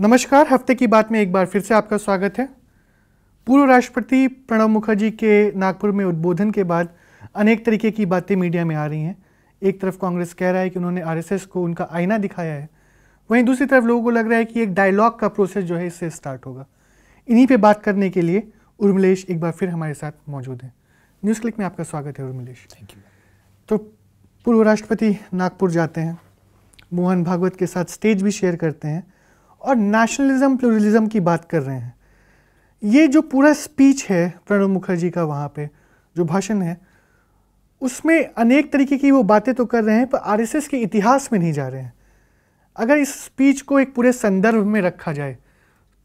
नमस्कार हफ्ते की बात में एक बार फिर से आपका स्वागत है पूर्व राष्ट्रपति प्रणब मुखर्जी के नागपुर में उद्बोधन के बाद अनेक तरीके की बातें मीडिया में आ रही हैं एक तरफ कांग्रेस कह रहा है कि उन्होंने आरएसएस को उनका आईना दिखाया है वहीं दूसरी तरफ लोगों को लग रहा है कि एक डायलॉग का प्रोसेस जो है इससे स्टार्ट होगा इन्हीं पर बात करने के लिए उर्मिलेश एक बार फिर हमारे साथ मौजूद हैं न्यूज़ क्लिक में आपका स्वागत है उर्मिलेश थैंक यू तो पूर्व राष्ट्रपति नागपुर जाते हैं मोहन भागवत के साथ स्टेज भी शेयर करते हैं और नेशनलिज्म प्लूरलिज्म की बात कर रहे हैं ये जो पूरा स्पीच है प्रणब मुखर्जी का वहाँ पे जो भाषण है उसमें अनेक तरीके की वो बातें तो कर रहे हैं पर आरएसएस के इतिहास में नहीं जा रहे हैं अगर इस स्पीच को एक पूरे संदर्भ में रखा जाए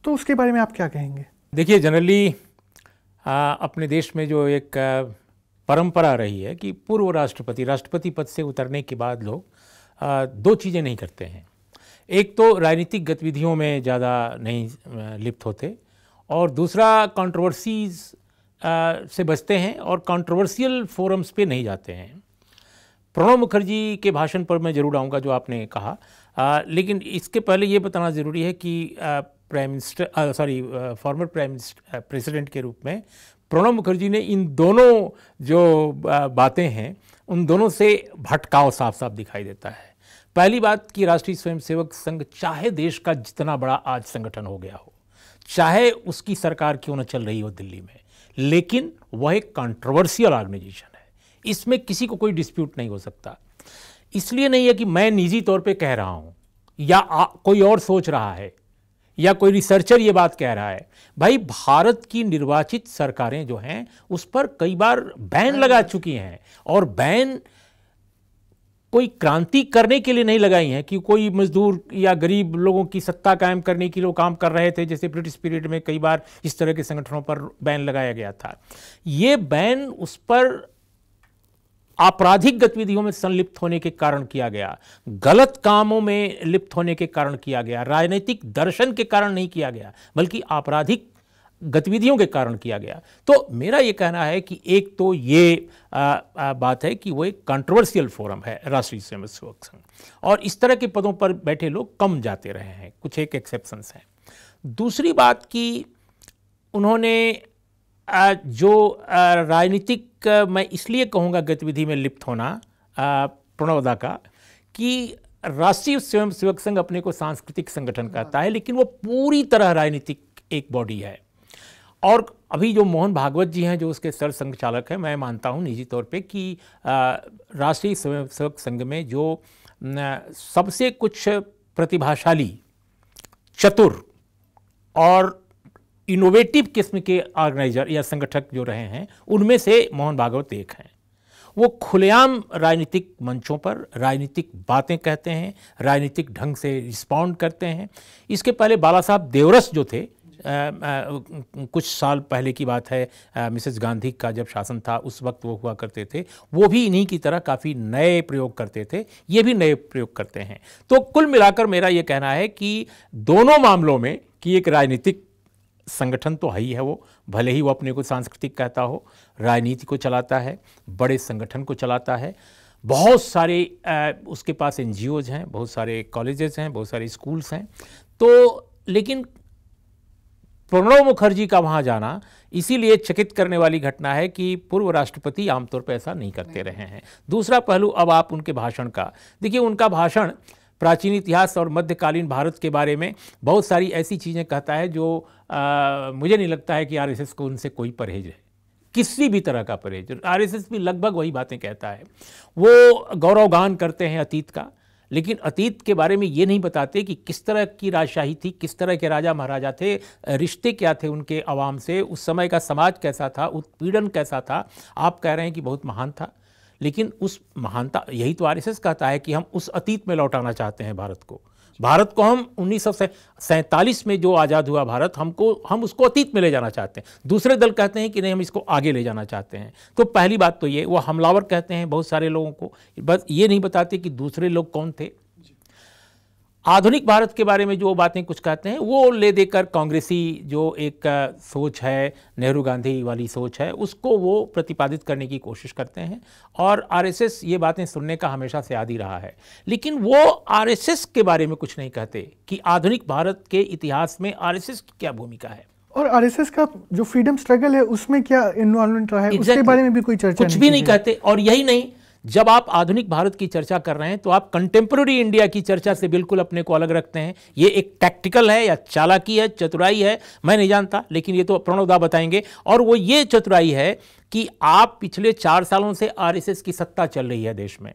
तो उसके बारे में आप क्या कहेंगे देखिए जनरली अपने देश में जो एक परंपरा रही है कि पूर्व राष्ट्रपति राष्ट्रपति पद से उतरने के बाद लोग दो चीज़ें नहीं करते हैं एक तो राजनीतिक गतिविधियों में ज़्यादा नहीं लिप्त होते और दूसरा कंट्रोवर्सीज से बचते हैं और कंट्रोवर्शियल फोरम्स पे नहीं जाते हैं प्रणब मुखर्जी के भाषण पर मैं ज़रूर आऊँगा जो आपने कहा आ, लेकिन इसके पहले ये बताना ज़रूरी है कि prime minister sorry former prime minister president के रूप में प्रणब मुखर्जी ने इन दोनों जो बातें हैं उन दोनों से भटकाव साफ साफ दिखाई देता है पहली बात कि राष्ट्रीय स्वयंसेवक संघ चाहे देश का जितना बड़ा आज संगठन हो गया हो चाहे उसकी सरकार क्यों न चल रही हो दिल्ली में लेकिन वह एक कॉन्ट्रोवर्सियल ऑर्गेनाइजेशन है इसमें किसी को कोई डिस्प्यूट नहीं हो सकता इसलिए नहीं है कि मैं निजी तौर पे कह रहा हूं या आ, कोई और सोच रहा है या कोई रिसर्चर ये बात कह रहा है भाई भारत की निर्वाचित सरकारें जो हैं उस पर कई बार बैन लगा चुकी हैं और बैन कोई क्रांति करने के लिए नहीं लगाई हैं कि कोई मजदूर या गरीब लोगों की सत्ता कायम करने के लिए काम कर रहे थे जैसे ब्रिटिश पीरियड में कई बार इस तरह के संगठनों पर बैन लगाया गया था ये बैन उस पर आपराधिक गतिविधियों में संलिप्त होने के कारण किया गया गलत कामों में लिप्त होने के कारण किया गया राजनीतिक दर्शन के कारण नहीं किया गया बल्कि आपराधिक गतिविधियों के कारण किया गया तो मेरा ये कहना है कि एक तो ये आ, आ, बात है कि वो एक कंट्रोवर्शियल फोरम है राष्ट्रीय स्वयंसेवक संघ और इस तरह के पदों पर बैठे लोग कम जाते रहे हैं कुछ एक एक्सेप्शंस हैं दूसरी बात कि उन्होंने आ, जो राजनीतिक मैं इसलिए कहूँगा गतिविधि में लिप्त होना प्रणवदा का कि राष्ट्रीय स्वयंसेवक संघ अपने को सांस्कृतिक संगठन कहता है लेकिन वो पूरी तरह राजनीतिक एक बॉडी है और अभी जो मोहन भागवत जी हैं जो उसके सर चालक हैं मैं मानता हूं निजी तौर पे कि राष्ट्रीय स्वयंसेवक संघ में जो सबसे कुछ प्रतिभाशाली चतुर और इनोवेटिव किस्म के ऑर्गेनाइजर या संगठक जो रहे हैं उनमें से मोहन भागवत एक हैं वो खुलेआम राजनीतिक मंचों पर राजनीतिक बातें कहते हैं राजनीतिक ढंग से रिस्पॉन्ड करते हैं इसके पहले बाला साहब देवरस जो थे कुछ साल पहले की बात है मिसेस गांधी का जब शासन था उस वक्त वो हुआ करते थे वो भी इन्हीं की तरह काफ़ी नए प्रयोग करते थे ये भी नए प्रयोग करते हैं तो कुल मिलाकर मेरा ये कहना है कि दोनों मामलों में कि एक राजनीतिक संगठन तो है ही है वो भले ही वो अपने को सांस्कृतिक कहता हो राजनीति को चलाता है बड़े संगठन को चलाता है बहुत सारे आ, उसके पास एन हैं बहुत सारे कॉलेजेस हैं बहुत सारे स्कूल्स हैं तो लेकिन प्रणव मुखर्जी का वहां जाना इसीलिए चकित करने वाली घटना है कि पूर्व राष्ट्रपति आमतौर पर ऐसा नहीं करते रहे हैं दूसरा पहलू अब आप उनके भाषण का देखिए उनका भाषण प्राचीन इतिहास और मध्यकालीन भारत के बारे में बहुत सारी ऐसी चीज़ें कहता है जो आ, मुझे नहीं लगता है कि आर को उनसे कोई परहेज है किसी भी तरह का परहेज आर भी लगभग वही बातें कहता है वो गौरवगान करते हैं अतीत का लेकिन अतीत के बारे में ये नहीं बताते कि किस तरह की राजशाही थी किस तरह के राजा महाराजा थे रिश्ते क्या थे उनके आवाम से उस समय का समाज कैसा था उत्पीड़न कैसा था आप कह रहे हैं कि बहुत महान था लेकिन उस महानता यही तो आर कहता है कि हम उस अतीत में लौटाना चाहते हैं भारत को भारत को हम उन्नीस सैंतालीस में जो आज़ाद हुआ भारत हमको हम उसको अतीत में ले जाना चाहते हैं दूसरे दल कहते हैं कि नहीं हम इसको आगे ले जाना चाहते हैं तो पहली बात तो ये वो हमलावर कहते हैं बहुत सारे लोगों को बस ये नहीं बताते कि दूसरे लोग कौन थे आधुनिक भारत के बारे में जो बातें कुछ कहते हैं वो ले देकर कांग्रेसी जो एक सोच है नेहरू गांधी वाली सोच है उसको वो प्रतिपादित करने की कोशिश करते हैं और आरएसएस ये बातें सुनने का हमेशा से आदि रहा है लेकिन वो आरएसएस के बारे में कुछ नहीं कहते कि आधुनिक भारत के इतिहास में आर की क्या भूमिका है और आर का जो फ्रीडम स्ट्रगल है उसमें क्या इन्वॉल्वमेंट रहा है exactly. उसके बारे में भी कोई चर्चा कुछ नहीं भी नहीं कहते और यही नहीं जब आप आधुनिक भारत की चर्चा कर रहे हैं तो आप कंटेम्प्रेरी इंडिया की चर्चा से बिल्कुल अपने को अलग रखते हैं ये एक टैक्टिकल है या चालाकी है चतुराई है मैं नहीं जानता लेकिन ये तो प्रणवदा बताएंगे और वो ये चतुराई है कि आप पिछले चार सालों से आरएसएस की सत्ता चल रही है देश में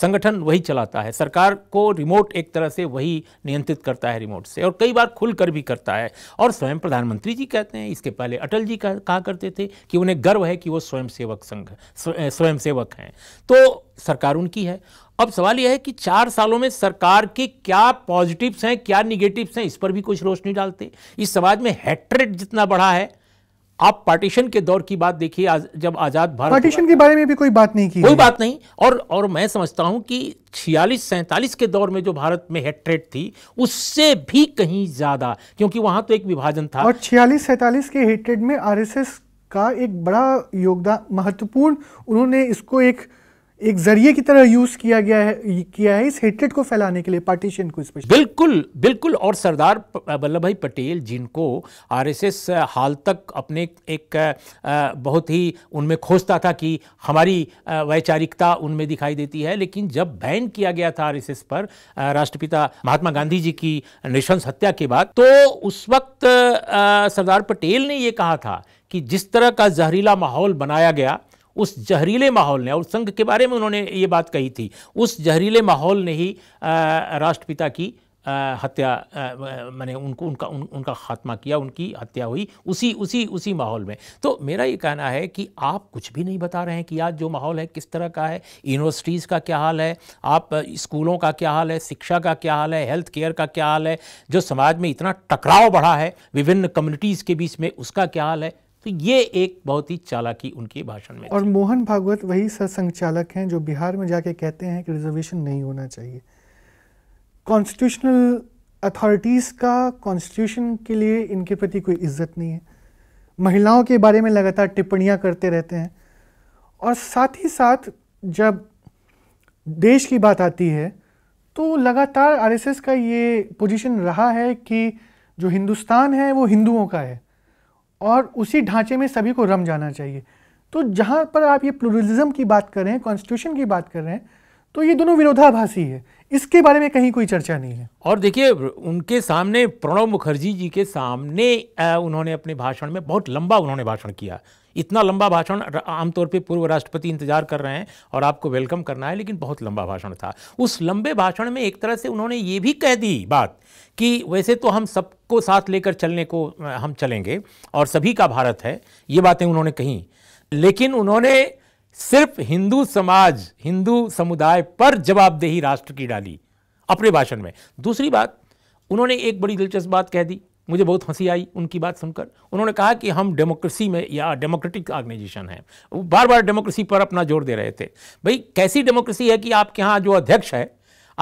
संगठन वही चलाता है सरकार को रिमोट एक तरह से वही नियंत्रित करता है रिमोट से और कई बार खुलकर भी करता है और स्वयं प्रधानमंत्री जी कहते हैं इसके पहले अटल जी कहा करते थे कि उन्हें गर्व है कि वो स्वयं सेवक संघ स्वयं सेवक हैं तो सरकार उनकी है अब सवाल यह है कि चार सालों में सरकार के क्या पॉजिटिव्स हैं क्या निगेटिव्स हैं इस पर भी कुछ रोशनी डालते इस समाज में हैट्रेड जितना बढ़ा है आप पार्टीशन के दौर की बात देखिए आज जब आजाद भारत पार्टीशन के बारे में भी कोई बात नहीं की कोई बात नहीं और और मैं समझता हूं कि छियालीस सैंतालीस के दौर में जो भारत में हेट्रेट थी उससे भी कहीं ज्यादा क्योंकि वहां तो एक विभाजन था और छियालीस सैंतालीस के हेट्रेड में आरएसएस का एक बड़ा योगदान महत्वपूर्ण उन्होंने इसको एक एक जरिए की तरह यूज किया गया है किया है इस हेटेड को फैलाने के लिए पार्टीशन को स्पेशल बिल्कुल बिल्कुल और सरदार वल्लभ भाई पटेल जिनको आरएसएस हाल तक अपने एक बहुत ही उनमें खोजता था कि हमारी वैचारिकता उनमें दिखाई देती है लेकिन जब बैन किया गया था आरएसएस पर राष्ट्रपिता महात्मा गांधी जी की निशंस हत्या के बाद तो उस वक्त सरदार पटेल ने ये कहा था कि जिस तरह का जहरीला माहौल बनाया गया उस जहरीले माहौल ने और संघ के बारे में उन्होंने ये बात कही थी उस जहरीले माहौल ने ही राष्ट्रपिता की आ, हत्या मैंने उनको उनका उन, उनका खात्मा किया उनकी हत्या हुई उसी उसी उसी माहौल में तो मेरा ये कहना है कि आप कुछ भी नहीं बता रहे हैं कि आज जो माहौल है किस तरह का है यूनिवर्सिटीज़ का क्या हाल है आप स्कूलों का क्या हाल है शिक्षा का क्या हाल है हेल्थ केयर का क्या हाल है जो समाज में इतना टकराव बढ़ा है विभिन्न कम्युनिटीज़ के बीच में उसका क्या हाल है तो ये एक बहुत ही चालाकी उनकी भाषण में और मोहन भागवत वही संचालक हैं जो बिहार में जाके कहते हैं कि रिजर्वेशन नहीं होना चाहिए कॉन्स्टिट्यूशनल अथॉरिटीज़ का कॉन्स्टिट्यूशन के लिए इनके प्रति कोई इज्जत नहीं है महिलाओं के बारे में लगातार टिप्पणियाँ करते रहते हैं और साथ ही साथ जब देश की बात आती है तो लगातार आरएसएस का ये पोजीशन रहा है कि जो हिंदुस्तान है वो हिंदुओं का है और उसी ढांचे में सभी को रम जाना चाहिए तो जहाँ पर आप ये प्लुरलिज्म की बात कर रहे हैं कॉन्स्टिट्यूशन की बात कर रहे हैं तो ये दोनों विरोधाभासी है इसके बारे में कहीं कोई चर्चा नहीं है और देखिए उनके सामने प्रणब मुखर्जी जी के सामने उन्होंने अपने भाषण में बहुत लंबा उन्होंने भाषण किया इतना लंबा भाषण आमतौर पे पूर्व राष्ट्रपति इंतजार कर रहे हैं और आपको वेलकम करना है लेकिन बहुत लंबा भाषण था उस लंबे भाषण में एक तरह से उन्होंने ये भी कह दी बात कि वैसे तो हम सबको साथ लेकर चलने को हम चलेंगे और सभी का भारत है ये बातें उन्होंने कही लेकिन उन्होंने सिर्फ हिंदू समाज हिंदू समुदाय पर जवाबदेही राष्ट्र की डाली अपने भाषण में दूसरी बात उन्होंने एक बड़ी दिलचस्प बात कह दी मुझे बहुत हंसी आई उनकी बात सुनकर उन्होंने कहा कि हम डेमोक्रेसी में या डेमोक्रेटिक ऑर्गेनाइजेशन है वो बार बार डेमोक्रेसी पर अपना जोर दे रहे थे भाई कैसी डेमोक्रेसी है कि आपके यहाँ जो अध्यक्ष है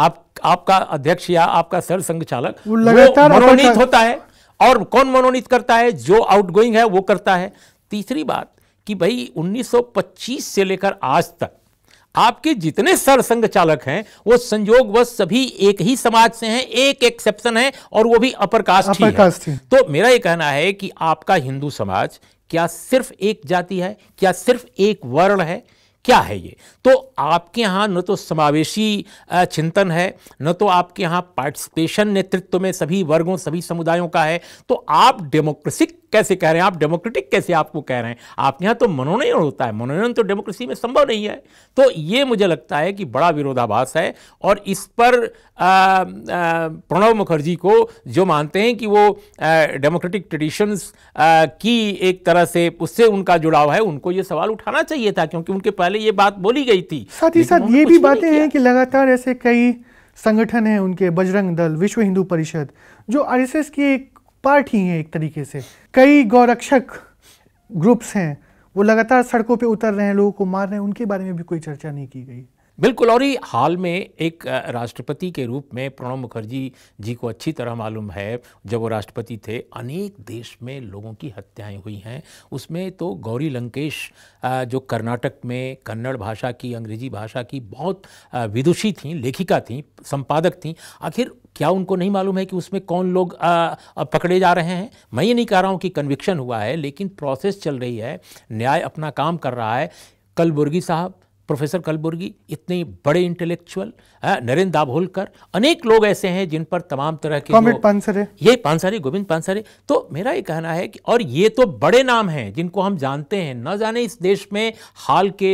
आप आपका अध्यक्ष या आपका संघ चालक वो मनोनीत होता है और कौन मनोनीत करता है जो आउटगोइंग है वो करता है तीसरी बात कि भाई 1925 से लेकर आज तक आपके जितने सरसंघ चालक हैं वो संयोगवश सभी एक ही समाज से हैं एक एक्सेप्शन है और वो भी अपर कास्ट अपर ही कास्ट है। तो मेरा ये कहना है कि आपका हिंदू समाज क्या सिर्फ एक जाति है क्या सिर्फ एक वर्ण है क्या है ये तो आपके यहाँ न तो समावेशी चिंतन है न तो आपके यहाँ पार्टिसिपेशन नेतृत्व में सभी वर्गों सभी समुदायों का है तो आप डेमोक्रेसिक कैसे कह रहे हैं आप डेमोक्रेटिक कैसे आपको कह रहे हैं आपके यहाँ तो मनोनयन होता है मनोनयन तो डेमोक्रेसी में संभव नहीं है तो ये मुझे लगता है कि बड़ा विरोधाभास है और इस पर प्रणब मुखर्जी को जो मानते हैं कि वो डेमोक्रेटिक ट्रेडिशंस की एक तरह से उससे उनका जुड़ाव है उनको ये सवाल उठाना चाहिए था क्योंकि उनके पहले ये बात बोली गई थी साथ ही साथ ये भी बातें हैं कि लगातार ऐसे कई संगठन हैं उनके बजरंग दल विश्व हिंदू परिषद जो आरएसएस की एक पार्टी हैं एक तरीके से कई गौरक्षक ग्रुप्स हैं वो लगातार सड़कों पे उतर रहे हैं लोगों को मार रहे हैं उनके बारे में भी कोई चर्चा नहीं की गई बिल्कुल और ही हाल में एक राष्ट्रपति के रूप में प्रणब मुखर्जी जी को अच्छी तरह मालूम है जब वो राष्ट्रपति थे अनेक देश में लोगों की हत्याएं हुई हैं उसमें तो गौरी लंकेश जो कर्नाटक में कन्नड़ भाषा की अंग्रेजी भाषा की बहुत विदुषी थी लेखिका थी संपादक थी आखिर क्या उनको नहीं मालूम है कि उसमें कौन लोग आ, आ, पकड़े जा रहे हैं मैं ये नहीं कह रहा हूँ कि कन्विक्शन हुआ है लेकिन प्रोसेस चल रही है न्याय अपना काम कर रहा है कलबुर्गी साहब प्रोफेसर कलबुर्गी इतने बड़े इंटेलेक्चुअल नरेंद्र दाभोलकर अनेक लोग ऐसे हैं जिन पर तमाम तरह के पानसरे ये पानसरे गोविंद पानसरे तो मेरा ये कहना है कि और ये तो बड़े नाम हैं जिनको हम जानते हैं न जाने इस देश में हाल के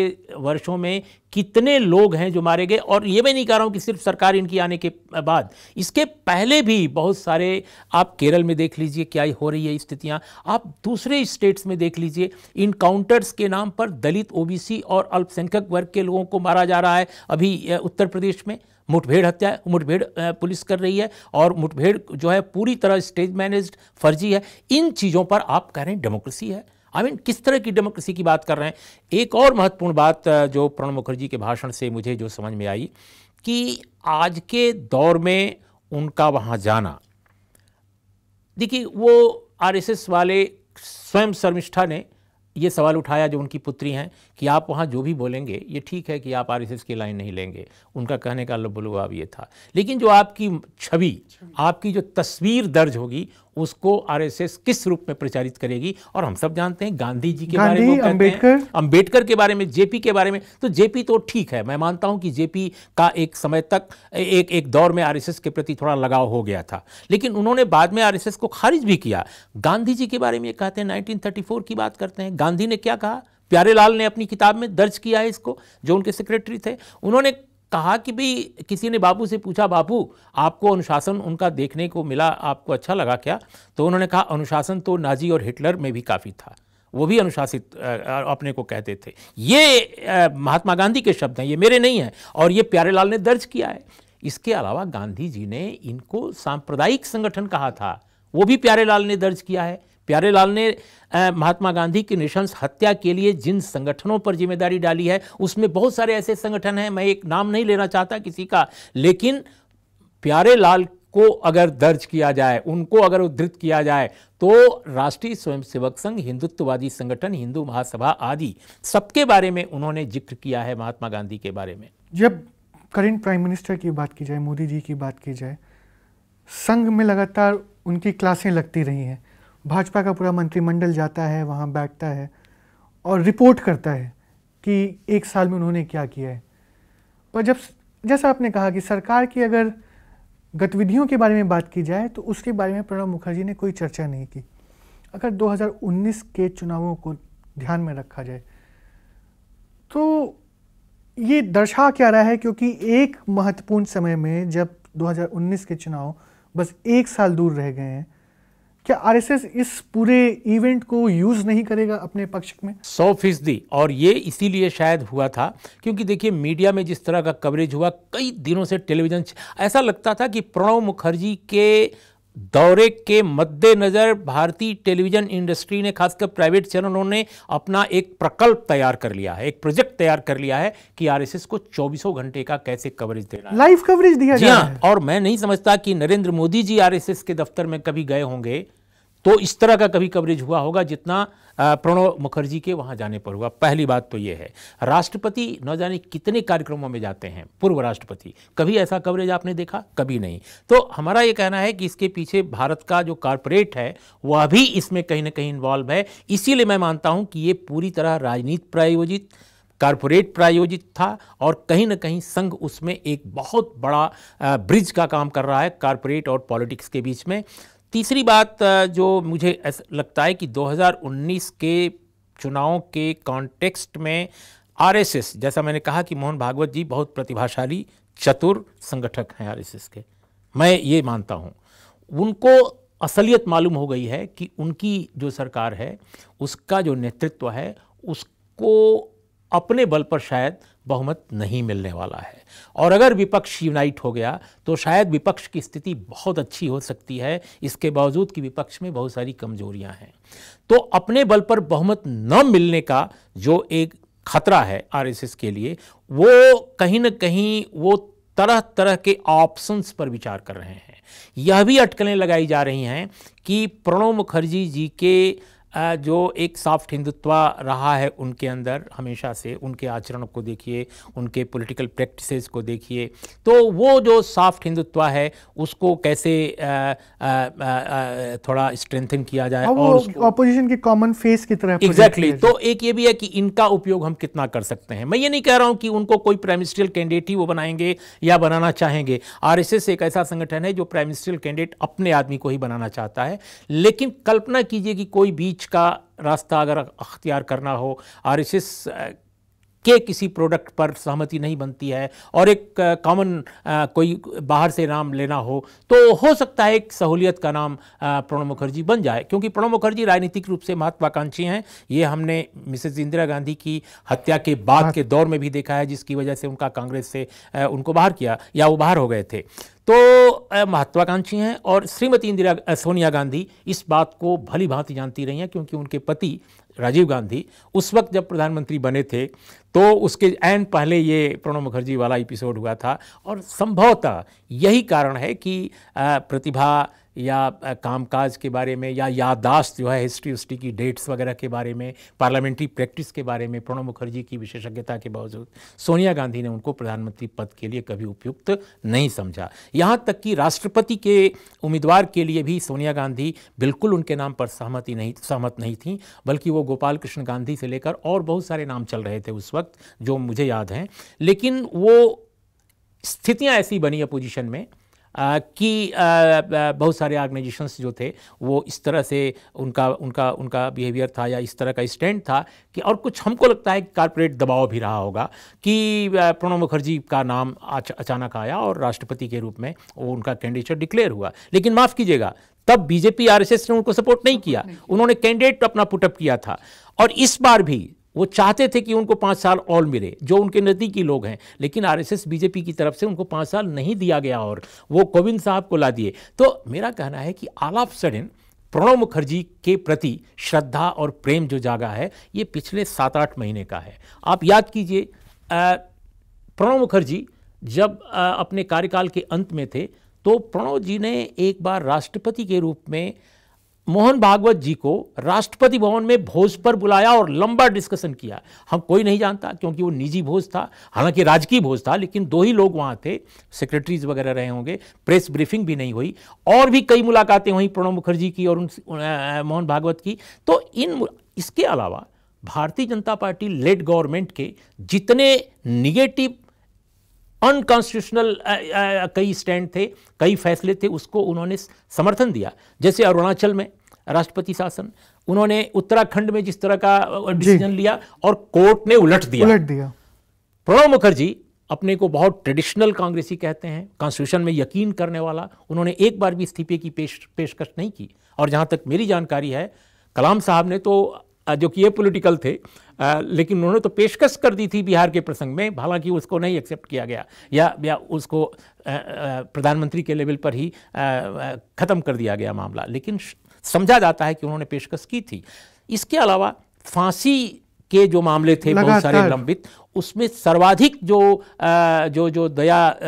वर्षों में कितने लोग हैं जो मारे गए और ये मैं नहीं कह रहा हूँ कि सिर्फ सरकार इनकी आने के बाद इसके पहले भी बहुत सारे आप केरल में देख लीजिए क्या हो रही है स्थितियाँ आप दूसरे स्टेट्स में देख लीजिए इनकाउंटर्स के नाम पर दलित ओबीसी और अल्पसंख्यक वर्ग के लोगों को मारा जा रहा है अभी उत्तर प्रदेश में मुठभेड़ हत्या मुठभेड़ पुलिस कर रही है और मुठभेड़ जो है पूरी तरह स्टेज मैनेज्ड फर्जी है इन चीज़ों पर आप कह रहे हैं डेमोक्रेसी है आई मीन किस तरह की डेमोक्रेसी की बात कर रहे हैं एक और महत्वपूर्ण बात जो प्रणब मुखर्जी के भाषण से मुझे जो समझ में आई कि आज के दौर में उनका वहाँ जाना देखिए वो आरएसएस वाले स्वयं शर्मिष्ठा ने ये सवाल उठाया जो उनकी पुत्री हैं कि आप वहाँ जो भी बोलेंगे ये ठीक है कि आप आर की लाइन नहीं लेंगे उनका कहने का लुबलुआब ये था लेकिन जो आपकी छवि आपकी जो तस्वीर दर्ज होगी उसको आरएसएस किस रूप में प्रचारित करेगी और हम सब जानते हैं गांधी जी के गांधी, बारे में अम्बेडकर अम्बेडकर के बारे में जेपी के बारे में तो जेपी तो ठीक है मैं मानता हूं कि जेपी का एक समय तक एक एक दौर में आरएसएस के प्रति थोड़ा लगाव हो गया था लेकिन उन्होंने बाद में आरएसएस को खारिज भी किया गांधी जी के बारे में कहते हैं फोर की बात करते हैं गांधी ने क्या कहा प्यारेलाल ने अपनी किताब में दर्ज किया है इसको जो उनके सेक्रेटरी थे उन्होंने कहा कि भाई किसी ने बाबू से पूछा बापू आपको अनुशासन उनका देखने को मिला आपको अच्छा लगा क्या तो उन्होंने कहा अनुशासन तो नाजी और हिटलर में भी काफ़ी था वो भी अनुशासित अपने को कहते थे ये महात्मा गांधी के शब्द हैं ये मेरे नहीं हैं और ये प्यारेलाल ने दर्ज किया है इसके अलावा गांधी जी ने इनको सांप्रदायिक संगठन कहा था वो भी प्यारेलाल ने दर्ज किया है प्यारेलाल ने महात्मा गांधी की निशंस हत्या के लिए जिन संगठनों पर जिम्मेदारी डाली है उसमें बहुत सारे ऐसे संगठन हैं मैं एक नाम नहीं लेना चाहता किसी का लेकिन प्यारे लाल को अगर दर्ज किया जाए उनको अगर उद्धृत किया जाए तो राष्ट्रीय स्वयंसेवक संघ हिंदुत्ववादी संगठन हिंदू महासभा आदि सबके बारे में उन्होंने जिक्र किया है महात्मा गांधी के बारे में जब करंट प्राइम मिनिस्टर की बात की जाए मोदी जी की बात की जाए संघ में लगातार उनकी क्लासें लगती रही हैं भाजपा का पूरा मंत्रिमंडल जाता है वहाँ बैठता है और रिपोर्ट करता है कि एक साल में उन्होंने क्या किया है पर जब जैसा आपने कहा कि सरकार की अगर गतिविधियों के बारे में बात की जाए तो उसके बारे में प्रणब मुखर्जी ने कोई चर्चा नहीं की अगर 2019 के चुनावों को ध्यान में रखा जाए तो ये दर्शा क्या रहा है क्योंकि एक महत्वपूर्ण समय में जब 2019 के चुनाव बस एक साल दूर रह गए हैं क्या आरएसएस इस पूरे इवेंट को यूज नहीं करेगा अपने पक्ष में सौ फीसदी और ये इसीलिए शायद हुआ था क्योंकि देखिए मीडिया में जिस तरह का कवरेज हुआ कई दिनों से टेलीविजन ऐसा लगता था कि प्रणब मुखर्जी के दौरे के मद्देनज़र भारतीय टेलीविज़न इंडस्ट्री ने खासकर प्राइवेट चैनलों ने अपना एक प्रकल्प तैयार कर लिया है एक प्रोजेक्ट तैयार कर लिया है कि आरएसएस को 2400 घंटे का कैसे कवरेज देना लाइव कवरेज दिया जी हाँ, और मैं नहीं समझता कि नरेंद्र मोदी जी आरएसएस के दफ्तर में कभी गए होंगे तो इस तरह का कभी कवरेज हुआ होगा जितना प्रणव मुखर्जी के वहाँ जाने पर हुआ पहली बात तो ये है राष्ट्रपति न जाने कितने कार्यक्रमों में जाते हैं पूर्व राष्ट्रपति कभी ऐसा कवरेज आपने देखा कभी नहीं तो हमारा ये कहना है कि इसके पीछे भारत का जो कारपोरेट है वह भी इसमें कहीं ना कहीं इन्वॉल्व है इसीलिए मैं मानता हूँ कि ये पूरी तरह राजनीति प्रायोजित कारपोरेट प्रायोजित था और कहीं ना कहीं संघ उसमें एक बहुत बड़ा ब्रिज का काम कर रहा है कारपोरेट और पॉलिटिक्स के बीच में तीसरी बात जो मुझे लगता है कि 2019 के चुनाव के कॉन्टेक्स्ट में आरएसएस जैसा मैंने कहा कि मोहन भागवत जी बहुत प्रतिभाशाली चतुर संगठक हैं आरएसएस के मैं ये मानता हूँ उनको असलियत मालूम हो गई है कि उनकी जो सरकार है उसका जो नेतृत्व है उसको अपने बल पर शायद बहुमत नहीं मिलने वाला है और अगर विपक्ष यूनाइट हो गया तो शायद विपक्ष की स्थिति बहुत अच्छी हो सकती है इसके बावजूद कि विपक्ष में बहुत सारी कमजोरियां हैं तो अपने बल पर बहुमत न मिलने का जो एक खतरा है आरएसएस के लिए वो कहीं ना कहीं वो तरह तरह के ऑप्शंस पर विचार कर रहे हैं यह भी अटकलें लगाई जा रही हैं कि प्रणब मुखर्जी जी के जो एक सॉफ्ट हिंदुत्व रहा है उनके अंदर हमेशा से उनके आचरण को देखिए उनके पॉलिटिकल प्रैक्टिसेस को देखिए तो वो जो सॉफ्ट हिंदुत्व है उसको कैसे आ, आ, आ, थोड़ा स्ट्रेंथन किया जाए और ऑपोजिशन के कॉमन फेस की तरह एग्जैक्टली exactly, तो एक ये भी है कि इनका उपयोग हम कितना कर सकते हैं मैं ये नहीं कह रहा हूँ कि उनको कोई प्राइम मिनिस्ट्रियल कैंडिडेट ही वो बनाएंगे या बनाना चाहेंगे आर एक ऐसा संगठन है जो प्राइम मिनिस्ट्रियल कैंडिडेट अपने आदमी को ही बनाना चाहता है लेकिन कल्पना कीजिए कि कोई बीच बीच का रास्ता अगर अख्तियार करना हो आर एस एस के किसी प्रोडक्ट पर सहमति नहीं बनती है और एक कॉमन कोई बाहर से नाम लेना हो तो हो सकता है एक सहूलियत का नाम प्रणब मुखर्जी बन जाए क्योंकि प्रणब मुखर्जी राजनीतिक रूप से महत्वाकांक्षी हैं ये हमने मिसेज इंदिरा गांधी की हत्या के बाद के हाँ। दौर में भी देखा है जिसकी वजह से उनका कांग्रेस से उनको बाहर किया या वो बाहर हो गए थे तो महत्वाकांक्षी हैं और श्रीमती इंदिरा सोनिया गांधी इस बात को भली भांति जानती रही हैं क्योंकि उनके पति राजीव गांधी उस वक्त जब प्रधानमंत्री बने थे तो उसके एंड पहले ये प्रणब मुखर्जी वाला एपिसोड हुआ था और संभवतः यही कारण है कि प्रतिभा या कामकाज के बारे में या याददाश्त जो है हिस्ट्री हिस्ट्री की डेट्स वगैरह के बारे में पार्लियामेंट्री प्रैक्टिस के बारे में प्रणब मुखर्जी की विशेषज्ञता के बावजूद सोनिया गांधी ने उनको प्रधानमंत्री पद के लिए कभी उपयुक्त नहीं समझा यहाँ तक कि राष्ट्रपति के उम्मीदवार के लिए भी सोनिया गांधी बिल्कुल उनके नाम पर सहमति नहीं सहमत नहीं थी बल्कि वो गोपाल कृष्ण गांधी से लेकर और बहुत सारे नाम चल रहे थे उस वक्त वक्त जो मुझे याद हैं लेकिन वो स्थितियाँ ऐसी बनी अपोजिशन में आ, कि बहुत सारे ऑर्गेनाइजेशंस जो थे वो इस तरह से उनका उनका उनका बिहेवियर था या इस तरह का स्टैंड था कि और कुछ हमको लगता है कि कॉरपोरेट दबाव भी रहा होगा कि प्रणब मुखर्जी का नाम अचानक आया और राष्ट्रपति के रूप में वो उनका कैंडिडेट डिक्लेयर हुआ लेकिन माफ़ कीजिएगा तब बीजेपी आरएसएस ने उनको सपोर्ट नहीं किया उन्होंने कैंडिडेट अपना पुटअप किया था और इस बार भी वो चाहते थे कि उनको पाँच साल और मिले जो उनके नज़दीकी लोग हैं लेकिन आरएसएस बीजेपी की तरफ से उनको पाँच साल नहीं दिया गया और वो कोविंद साहब को ला दिए तो मेरा कहना है कि all of sudden Pranab Mukherjee के प्रति श्रद्धा और प्रेम जो जागा है ये पिछले सात आठ महीने का है आप याद कीजिए प्रणब मुखर्जी जब आ, अपने कार्यकाल के अंत में थे तो प्रणव जी ने एक बार राष्ट्रपति के रूप में मोहन भागवत जी को राष्ट्रपति भवन में भोज पर बुलाया और लंबा डिस्कशन किया हम कोई नहीं जानता क्योंकि वो निजी भोज था हालांकि राजकीय भोज था लेकिन दो ही लोग वहाँ थे सेक्रेटरीज वगैरह रहे होंगे प्रेस ब्रीफिंग भी नहीं हुई और भी कई मुलाकातें हुई प्रणब मुखर्जी की और उन मोहन भागवत की तो इन इसके अलावा भारतीय जनता पार्टी लेड गवर्नमेंट के जितने निगेटिव अनकॉन्स्टिट्यूशनल कई स्टैंड थे कई फैसले थे उसको उन्होंने समर्थन दिया जैसे अरुणाचल में राष्ट्रपति शासन उन्होंने उत्तराखंड में जिस तरह का डिसीजन लिया और कोर्ट ने उलट दिया उलट दिया प्रणब मुखर्जी अपने को बहुत ट्रेडिशनल कांग्रेसी कहते हैं कॉन्स्टिट्यूशन में यकीन करने वाला उन्होंने एक बार भी इस्तीफे की पेश पेशकश नहीं की और जहाँ तक मेरी जानकारी है कलाम साहब ने तो जो कि ये पोलिटिकल थे आ, लेकिन उन्होंने तो पेशकश कर दी थी बिहार के प्रसंग में हालांकि उसको नहीं एक्सेप्ट किया गया या या उसको प्रधानमंत्री के लेवल पर ही ख़त्म कर दिया गया मामला लेकिन समझा जाता है कि उन्होंने पेशकश की थी इसके अलावा फांसी के जो मामले थे बहुत सारे लंबित उसमें सर्वाधिक जो आ, जो जो दया आ,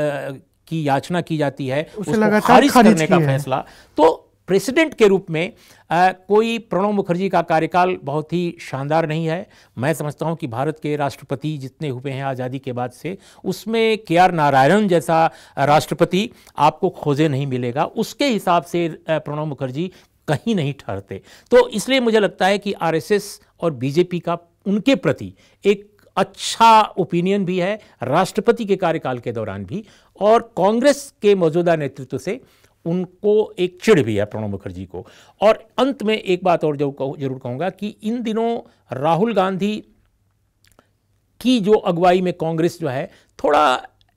की याचना की जाती है उसको खारिज करने का फैसला तो प्रेसिडेंट के रूप में आ, कोई प्रणब मुखर्जी का कार्यकाल बहुत ही शानदार नहीं है मैं समझता हूं कि भारत के राष्ट्रपति जितने हुए हैं आज़ादी के बाद से उसमें के आर नारायण जैसा राष्ट्रपति आपको खोजे नहीं मिलेगा उसके हिसाब से प्रणब मुखर्जी कहीं नहीं ठहरते तो इसलिए मुझे लगता है कि आरएसएस और बीजेपी का उनके प्रति एक अच्छा ओपिनियन भी है राष्ट्रपति के कार्यकाल के दौरान भी और कांग्रेस के मौजूदा नेतृत्व से उनको एक चिड़ भी है प्रणब मुखर्जी को और अंत में एक बात और जरूर कहूंगा कि इन दिनों राहुल गांधी की जो अगुवाई में कांग्रेस जो है थोड़ा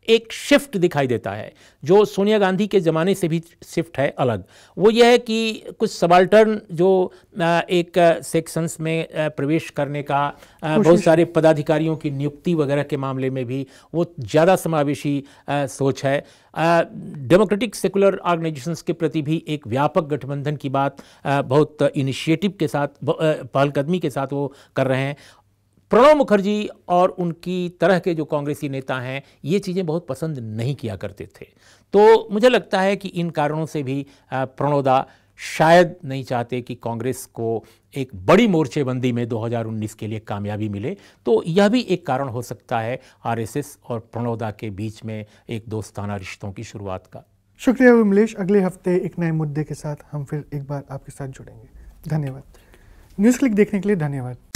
एक शिफ्ट दिखाई देता है जो सोनिया गांधी के ज़माने से भी शिफ्ट है अलग वो यह है कि कुछ सबाल्टर्न जो एक सेक्शंस में प्रवेश करने का बहुत सारे पदाधिकारियों की नियुक्ति वगैरह के मामले में भी वो ज़्यादा समावेशी सोच है डेमोक्रेटिक सेकुलर ऑर्गेनाइजेशंस के प्रति भी एक व्यापक गठबंधन की बात बहुत इनिशिएटिव के साथ पहलकदमी के साथ वो कर रहे हैं प्रणब मुखर्जी और उनकी तरह के जो कांग्रेसी नेता हैं ये चीज़ें बहुत पसंद नहीं किया करते थे तो मुझे लगता है कि इन कारणों से भी प्रणोदा शायद नहीं चाहते कि कांग्रेस को एक बड़ी मोर्चेबंदी में 2019 के लिए कामयाबी मिले तो यह भी एक कारण हो सकता है आरएसएस और प्रणोदा के बीच में एक दोस्ताना रिश्तों की शुरुआत का शुक्रिया विमलेश अगले हफ्ते एक नए मुद्दे के साथ हम फिर एक बार आपके साथ जुड़ेंगे धन्यवाद न्यूज़ क्लिक देखने के लिए धन्यवाद